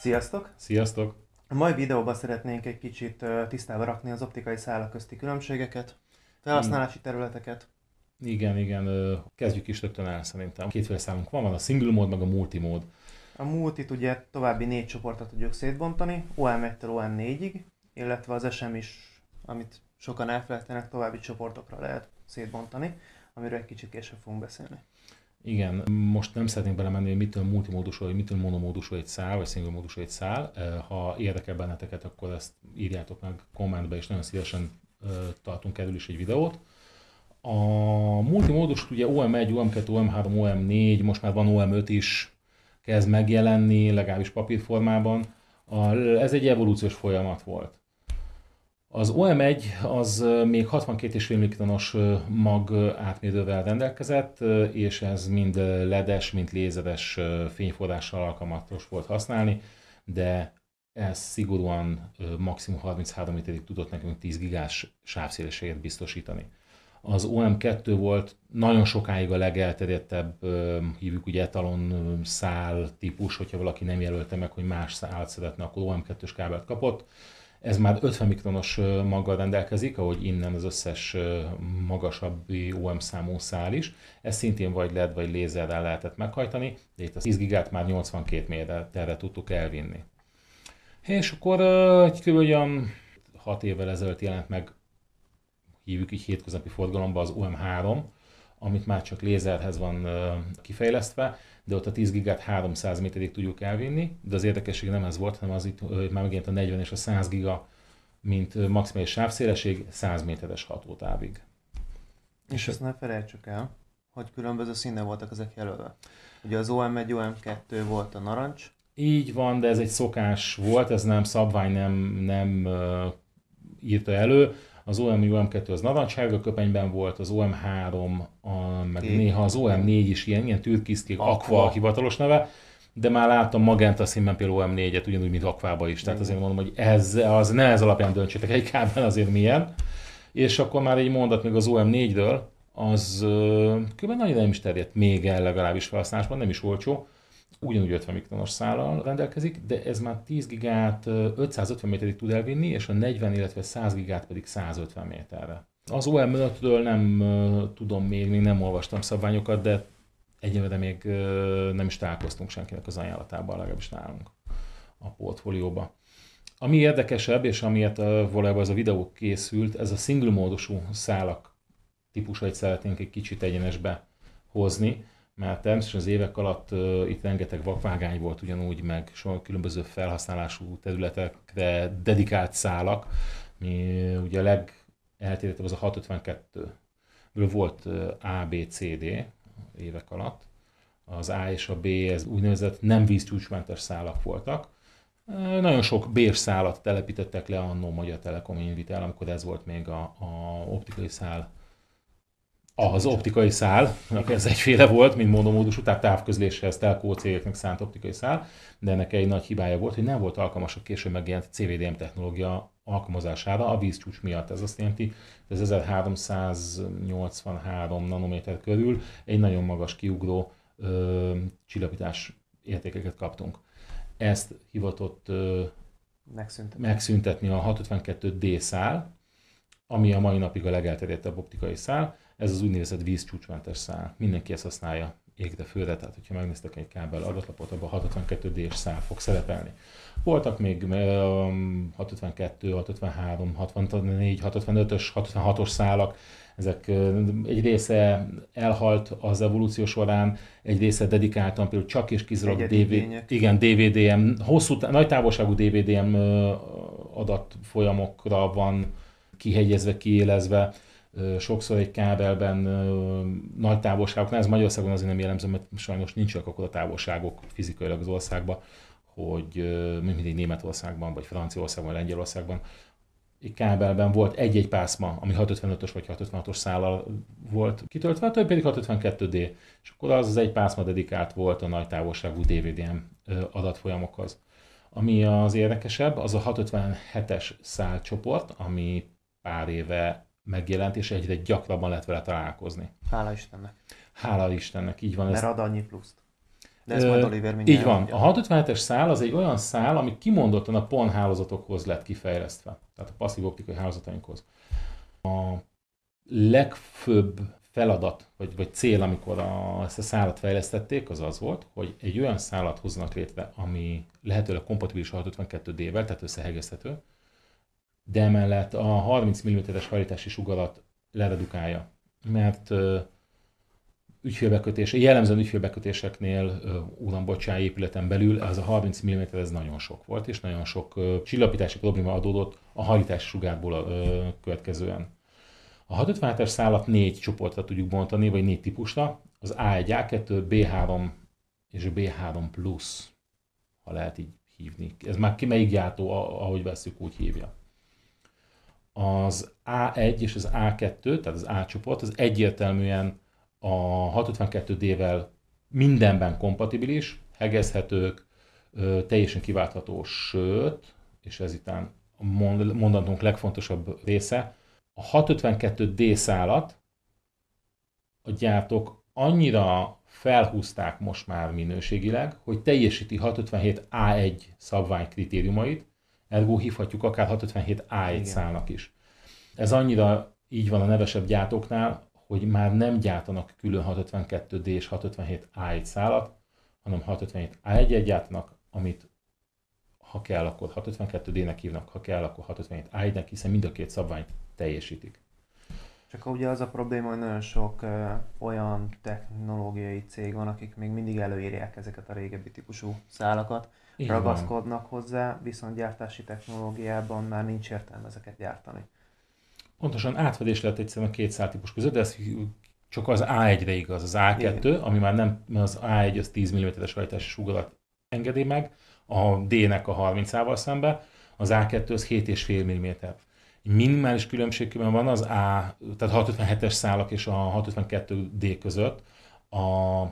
Sziasztok! Sziasztok! A mai videóban szeretnénk egy kicsit tisztába rakni az optikai szálak közti különbségeket, felhasználási területeket. Igen, igen, kezdjük is rögtön el szerintem. Kétféle számunk van, van a single mód, meg a multi mód. A multi ugye további négy csoportot tudjuk szétbontani, OM1-től OM4-ig, illetve az SM is amit sokan elfelejtenek, további csoportokra lehet szétbontani, amiről egy kicsit később fogunk beszélni. Igen, most nem szeretnénk belemenni, hogy mitől multimódusú, vagy mitől monomódusú egy szál, vagy single módusú egy szál. Ha érdekel benneteket, akkor ezt írjátok meg kommentbe, és nagyon szívesen tartunk kerül is egy videót. A multimódus ugye OM1, OM2, OM3, OM4, most már van OM5 is, kezd megjelenni, legalábbis papírformában. A, ez egy evolúciós folyamat volt. Az OM1 az még 62,5 mikronos mag átmérővel rendelkezett, és ez mind ledes, mind lézeres fényforrással alkalmatos volt használni, de ez szigorúan maximum 33 méterig tudott nekünk 10 gigás sávszélességet biztosítani. Az OM2 volt nagyon sokáig a legelterjedtebb, hívjuk ugye etalon szál típus, hogyha valaki nem jelölte meg, hogy más szállat szeretne, akkor OM2-ös kábelt kapott ez már 50 mikronos maggal rendelkezik, ahogy innen az összes magasabb OM számú szál is. Ezt szintén vagy LED vagy lézerrel lehetett meghajtani, de itt a 10 gigát már 82 méterre tudtuk elvinni. És akkor egy kb. 6 évvel ezelőtt jelent meg, hívjuk így hétköznapi forgalomba az OM3, amit már csak lézerhez van kifejlesztve, de ott a 10 gigát 300 méterig tudjuk elvinni, de az érdekesség nem ez volt, hanem az itt már megint a 40 és a 100 giga, mint maximális sávszéleség, 100 méteres hatótávig. És, és ezt ne felejtsük el, hogy különböző színe voltak ezek jelölve. Ugye az OM1, OM2 volt a narancs. Így van, de ez egy szokás volt, ez nem szabvány, nem, nem uh, írta elő az OM2 az narancssárga köpenyben volt, az OM3, a, meg é. néha az OM4 is ilyen, ilyen türkiszkék, aqua. a hivatalos neve, de már láttam magenta színben például OM4-et, ugyanúgy, mint Aquába is. Tehát azért mondom, hogy ez, az ne ez alapján döntsétek egy kábel azért milyen. És akkor már egy mondat még az OM4-ről, az kb. nagyon nem is terjedt még el legalábbis felhasználásban, nem is olcsó ugyanúgy 50 mikronos szállal rendelkezik, de ez már 10 gigát 550 méterig tud elvinni, és a 40, illetve 100 gigát pedig 150 méterre. Az OM-ről nem tudom még, még nem olvastam szabványokat, de egyébként még nem is találkoztunk senkinek az ajánlatában, legalábbis nálunk a portfólióba. Ami érdekesebb, és amiért valójában ez a videó készült, ez a single módosú szálak típusait szeretnénk egy kicsit egyenesbe hozni mert természetesen az évek alatt uh, itt rengeteg vakvágány volt ugyanúgy, meg soha különböző felhasználású területekre dedikált szálak, mi ugye a legeltérítőbb az a 652 ből volt uh, A, B, C, D évek alatt. Az A és a B, ez úgynevezett nem vízcsúcsmentes szálak voltak. Uh, nagyon sok bérszálat telepítettek le annó Magyar Telekom Invitel, amikor ez volt még a, a optikai szál az optikai szál, ez egyféle volt, mint monomódusú, tehát távközléshez, telkó cégeknek szánt optikai szál, de ennek egy nagy hibája volt, hogy nem volt alkalmas a később megjelent CVDM technológia alkalmazására a vízcsúcs miatt. Ez azt jelenti, hogy az 1383 nanométer körül egy nagyon magas kiugró ö, csillapítás értékeket kaptunk. Ezt hivatott ö, megszüntetni. megszüntetni a 652D szál, ami a mai napig a legelterjedtebb optikai szál, ez az úgynevezett vízcsúcsmentes szál. Mindenki ezt használja égde főre, tehát hogyha megnéztek egy kábel adatlapot, abban 652 d szál fog szerepelni. Voltak még 652, 653, 64, 655-ös, 656-os szálak, ezek eh, egy része elhalt az evolúció során, egy része dedikáltan például csak és kizárólag DV, igen, DVDM, hosszú, nagy távolságú DVDM eh, adatfolyamokra van kihegyezve, kiélezve sokszor egy kábelben nagy távolságok, ez Magyarországon azért nem jellemző, mert sajnos nincsenek akkor a távolságok fizikailag az országban, hogy mint mindig Németországban, vagy Franciaországban, vagy Lengyelországban, egy kábelben volt egy-egy pászma, ami 655-ös vagy 656-os szállal volt kitöltve, a többi pedig 652D, és akkor az az egy pászma dedikált volt a nagy távolságú DVDM adatfolyamokhoz. Ami az érdekesebb, az a 657-es szálcsoport, ami pár éve megjelent, és egyre gyakrabban lehet vele találkozni. Hála Istennek. Hála Istennek, így van. Mert ez... ad annyi pluszt. De ez majd Oliver mindjárt. Így van. A 657-es szál az egy olyan szál, ami kimondottan a PON hálózatokhoz lett kifejlesztve, tehát a passzív optikai hálózatainkhoz. A legfőbb feladat, vagy, vagy cél, amikor a, ezt a szálat fejlesztették, az az volt, hogy egy olyan szálat hoznak létre, ami lehetőleg kompatibilis a 652D-vel, tehát összehegezhető, de emellett a 30 mm-es hajlítási sugarat leredukálja, mert ügyfélbekötés, jellemzően ügyfélbekötéseknél urambocsáj épületen belül ez a 30 mm ez nagyon sok volt, és nagyon sok csillapítási probléma adódott a hajlítási sugárból következően. A 65 es szállat négy csoportra tudjuk bontani, vagy négy típusra, az A1, A2, B3 és B3 plusz, ha lehet így hívni. Ez már ki melyik gyártó, ahogy veszük, úgy hívja az A1 és az A2, tehát az A csoport, az egyértelműen a 652D-vel mindenben kompatibilis, hegezhetők, teljesen kiváltható, sőt, és ez itt a mondatunk legfontosabb része, a 652D szállat a gyártók annyira felhúzták most már minőségileg, hogy teljesíti 657A1 szabvány kritériumait, Ergo hívhatjuk akár 657A1 szálnak is. Ez annyira így van a nevesebb gyártóknál, hogy már nem gyártanak külön 652D és 657A1 szállat, hanem 657A1-et gyártanak, amit ha kell, akkor 652D-nek hívnak, ha kell, akkor 657A1-nek, hiszen mind a két szabványt teljesítik. Csak ugye az a probléma, hogy nagyon sok ö, olyan technológiai cég van, akik még mindig előírják ezeket a régebbi típusú szálakat, így ragaszkodnak van. hozzá, viszont gyártási technológiában már nincs értelme ezeket gyártani. Pontosan átfedés lett egyszerűen a két típus között, de ez csak az A1-re igaz, az A2, Igen. ami már nem, mert az A1 az 10 mm-es hajtási sugarat engedi meg, a D-nek a 30-ával szembe, az A2 az 7,5 mm. Minimális különbségkülön van az A, tehát 657-es szálak és a 652 D között, a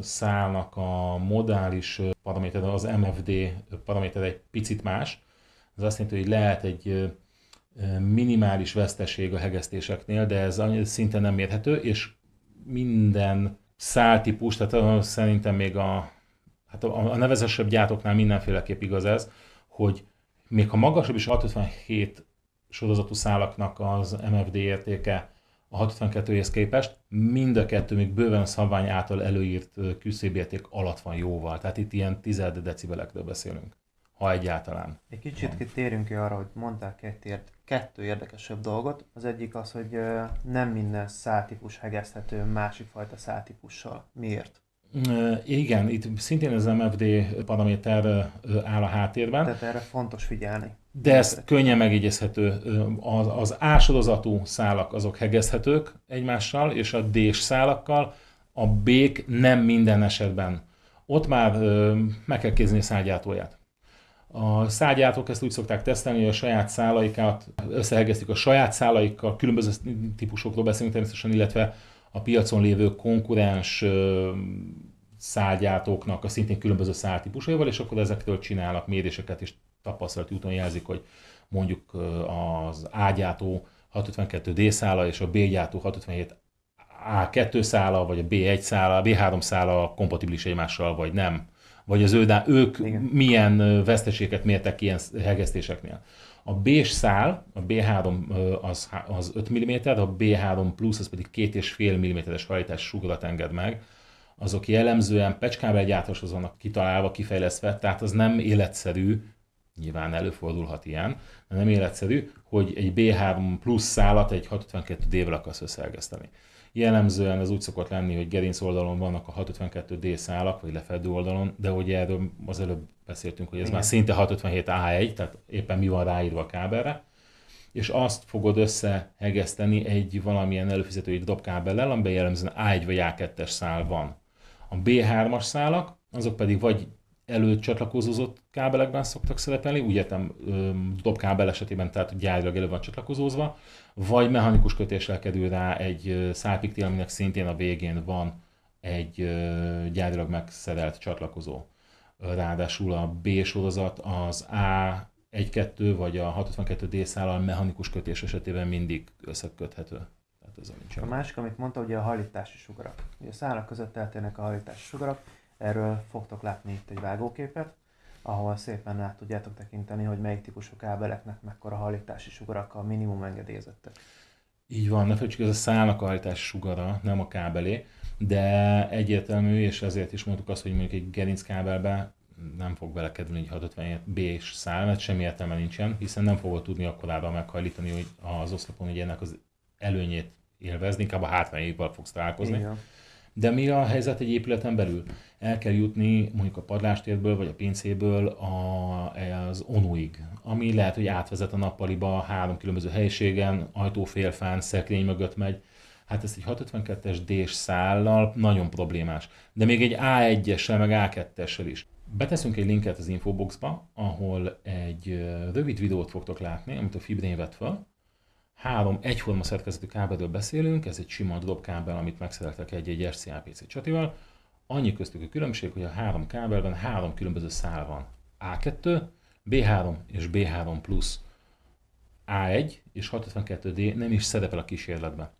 szálnak a modális paraméter, az MFD paraméter egy picit más. Ez azt jelenti, hogy lehet egy minimális veszteség a hegesztéseknél, de ez szinte nem mérhető, és minden száltípus, tehát szerintem még a, hát a, nevezesebb gyártóknál mindenféleképp igaz ez, hogy még ha magasabb is 657 sorozatú szálaknak az MFD értéke a 652-hez képest mind a kettő még bőven a szabvány által előírt küszébérték alatt van jóval. Tehát itt ilyen tized decibelekről beszélünk, ha egyáltalán. Egy kicsit kitérünk ki arra, hogy mondtál kettért, kettő érdekesebb dolgot. Az egyik az, hogy nem minden száltípus hegeszthető másik fajta száltípussal. Miért? Igen, itt szintén az MFD paraméter áll a háttérben. Tehát erre fontos figyelni. De ez könnyen megígyezhető. Az, az A sorozatú szálak azok hegezhetők egymással, és a D-s szálakkal a bék nem minden esetben. Ott már meg kell kézni a szágyátóját. A szágyátók ezt úgy szokták tesztelni, hogy a saját szálaikat összehegeztik a saját szálaikkal, különböző típusokról beszélünk természetesen, illetve a piacon lévő konkurens szárgyártóknak a szintén különböző szártípusaival, és akkor ezektől csinálnak méréseket, és tapasztalati úton jelzik, hogy mondjuk az ágyátó 652 D szála és a B gyártó 657 A2 szála, vagy a B1 szála, B3 szála kompatibilis egymással, vagy nem. Vagy az ő, de ők Igen. milyen veszteséget mértek ilyen hegesztéseknél. A b szál, a B3 az, az 5 mm, a B3 plusz az pedig 2,5 mm-es hajtás sugarat enged meg, azok jellemzően pecskába egy vannak kitalálva, kifejlesztve, tehát az nem életszerű, nyilván előfordulhat ilyen, de nem életszerű, hogy egy B3 plusz szálat egy 652D-vel akarsz összeegeszteni. Jellemzően ez úgy szokott lenni, hogy gerinc oldalon vannak a 652D szálak, vagy lefedő oldalon, de ugye erről az előbb beszéltünk, hogy ez Igen. már szinte 657 A1, tehát éppen mi van ráírva a kábelre, és azt fogod összehegeszteni egy valamilyen előfizetői dobkábellel, amiben jellemzően A1 vagy A2-es szál van. A B3-as szálak, azok pedig vagy előcsatlakozózott kábelekben szoktak szerepelni, úgy értem dobkábel esetében, tehát gyárilag elő van csatlakozózva, vagy mechanikus kötéssel kerül rá egy szálpiktél, aminek szintén a végén van egy gyárilag megszerelt csatlakozó. Ráadásul a B sorozat az A 1-2 vagy a 652D szállal mechanikus kötés esetében mindig összeköthető tehát ez nincs. A másik, amit mondta, ugye a hajlítási sugarak. Ugye a szálak között eltérnek a hajlítási sugarak, erről fogtok látni itt egy vágóképet, ahol szépen át tudjátok tekinteni, hogy melyik típusú kábeleknek mekkora hajlítási sugarak a minimum engedélyezettek. Így van, ne felejtsük, ez a szálnak a hajtás sugara, nem a kábelé, de egyértelmű, és ezért is mondtuk azt, hogy mondjuk egy gerinckábelbe nem fog belekedni egy 657 B-s szál, mert semmi értelme nincsen, hiszen nem fogod tudni akkorában meghajlítani hogy az oszlopon, hogy ennek az előnyét élvezni, inkább a hátrányékkal fogsz találkozni. Igen. De mi a helyzet egy épületen belül? El kell jutni mondjuk a padlástérből vagy a pincéből a, az onuig, ami lehet, hogy átvezet a nappaliba három különböző helyiségen, ajtófélfán, szekrény mögött megy. Hát ez egy 652-es D-s szállal nagyon problémás. De még egy A1-essel, meg A2-essel is. Beteszünk egy linket az infoboxba, ahol egy rövid videót fogtok látni, amit a Fibrén vett fel, három egyforma szerkezetű kábelről beszélünk, ez egy sima drop kábel, amit megszereltek egy-egy PC csatival. Annyi köztük a különbség, hogy a három kábelben három különböző szál van. A2, B3 és B3 plusz. A1 és 652D nem is szerepel a kísérletben.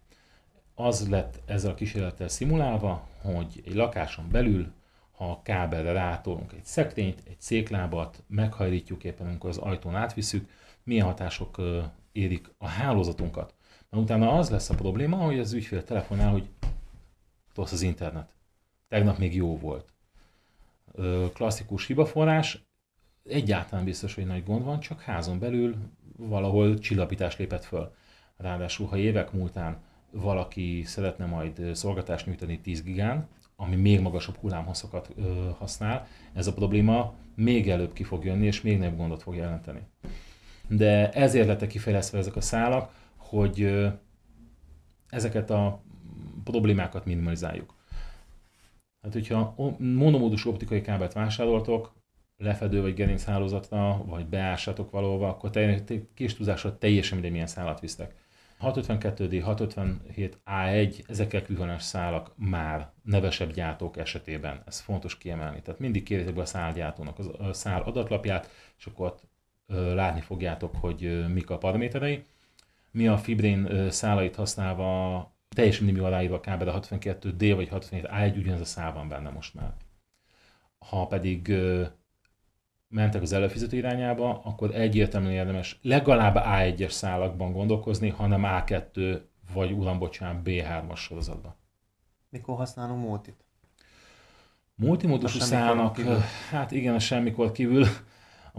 Az lett ezzel a kísérlettel szimulálva, hogy egy lakáson belül, ha a kábelre rátolunk egy szekrényt, egy széklábat, meghajlítjuk éppen, amikor az ajtón átviszük, milyen hatások érik a hálózatunkat. Na utána az lesz a probléma, hogy az ügyfél telefonál, hogy rossz az internet. Tegnap még jó volt. Klasszikus hibaforrás, egyáltalán biztos, hogy nagy gond van, csak házon belül valahol csillapítás lépett föl. Ráadásul, ha évek múltán valaki szeretne majd szolgatást nyújtani 10 gigán, ami még magasabb hullámhosszokat használ, ez a probléma még előbb ki fog jönni, és még nagyobb gondot fog jelenteni de ezért lettek kifejlesztve ezek a szálak, hogy ezeket a problémákat minimalizáljuk. Hát, hogyha monomódus optikai kábelt vásároltok, lefedő vagy gerinc hálózatra, vagy beássatok valahova, akkor kis túlzásra teljesen mindegy milyen szálat visztek. 652D, 657A1, ezekkel különös szálak már nevesebb gyártók esetében. Ez fontos kiemelni. Tehát mindig kérjétek be a szálgyártónak a szál adatlapját, és akkor ott látni fogjátok, hogy mik a paraméterei. Mi a fibrin szálait használva teljesen minimi aláírva kb. a 62D vagy 64 a egy ugyanaz a szál van benne most már. Ha pedig mentek az előfizető irányába, akkor egyértelműen érdemes legalább A1-es szálakban gondolkozni, hanem A2 vagy uram bocsánat B3-as sorozatban. Mikor használunk multit? Multimódusú szálnak, hát igen, a semmikor kívül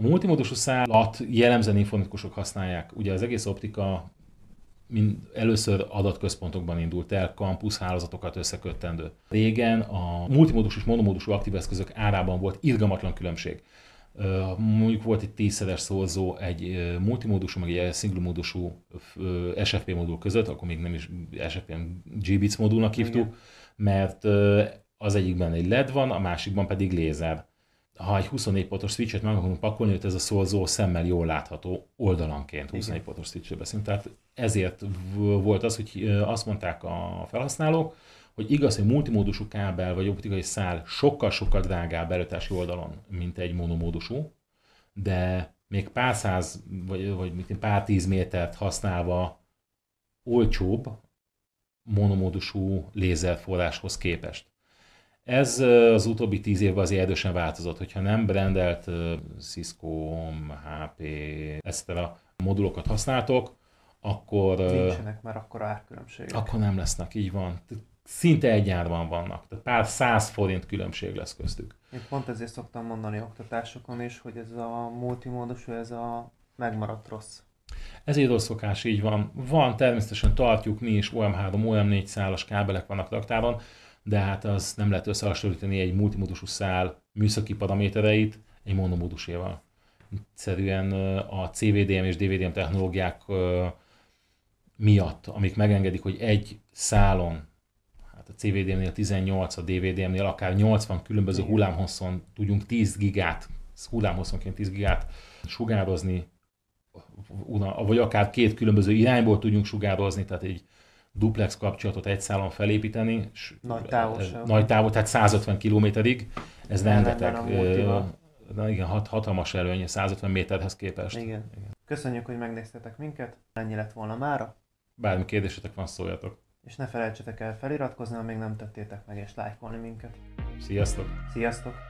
a multimódusú szállat jellemzően informatikusok használják. Ugye az egész optika mind először adatközpontokban indult el, kampusz hálózatokat összeköttendő. Régen a multimódus és monomodusú eszközök árában volt irgalmatlan különbség. Mondjuk volt egy tízszeres szorzó egy multimódusú, meg egy single módusú SFP modul között, akkor még nem is SFP, Gbits modulnak hívtuk, mert az egyikben egy LED van, a másikban pedig lézer ha egy 24 pontos switchet meg akarunk pakolni, hogy ez a szorzó szemmel jól látható oldalanként 24 pontos switchről beszélünk. Tehát ezért volt az, hogy azt mondták a felhasználók, hogy igaz, hogy multimódusú kábel vagy optikai szál sokkal-sokkal drágább előtási oldalon, mint egy monomódusú, de még pár száz, vagy, vagy mint pár tíz métert használva olcsóbb monomódusú lézerforráshoz képest. Ez az utóbbi tíz évben azért erősen változott, hogyha nem brandelt Cisco, HP, ezt a modulokat használtok, akkor... Nincsenek már akkor árkülönbségek. Akkor nem lesznek, így van. Szinte egy árban vannak, tehát pár száz forint különbség lesz köztük. Én pont ezért szoktam mondani oktatásokon is, hogy ez a multimódus, ez a megmaradt rossz. Ez egy rossz szokás, így van. Van, természetesen tartjuk mi is OM3, OM4 szálas kábelek vannak raktáron, de hát az nem lehet összehasonlítani egy multimódusú szál műszaki paramétereit egy monomóduséval. Egyszerűen a CVDM és DVDM technológiák miatt, amik megengedik, hogy egy szálon, hát a CVDM-nél 18, a DVDM-nél akár 80 különböző hullámhosszon tudjunk 10 gigát, hullámhosszonként 10 gigát sugározni, vagy akár két különböző irányból tudjunk sugározni, tehát egy duplex kapcsolatot egy szálon felépíteni. És nagy távolság. Nagy távol, tehát 150 kilométerig, ez nem rendetek. Na igen, hat, hatalmas előny 150 méterhez képest. Igen. igen. Köszönjük, hogy megnéztetek minket. Ennyi lett volna mára. Bármi kérdésetek van, szóljatok. És ne felejtsetek el feliratkozni, ha még nem tettétek meg, és lájkolni minket. Sziasztok! Sziasztok!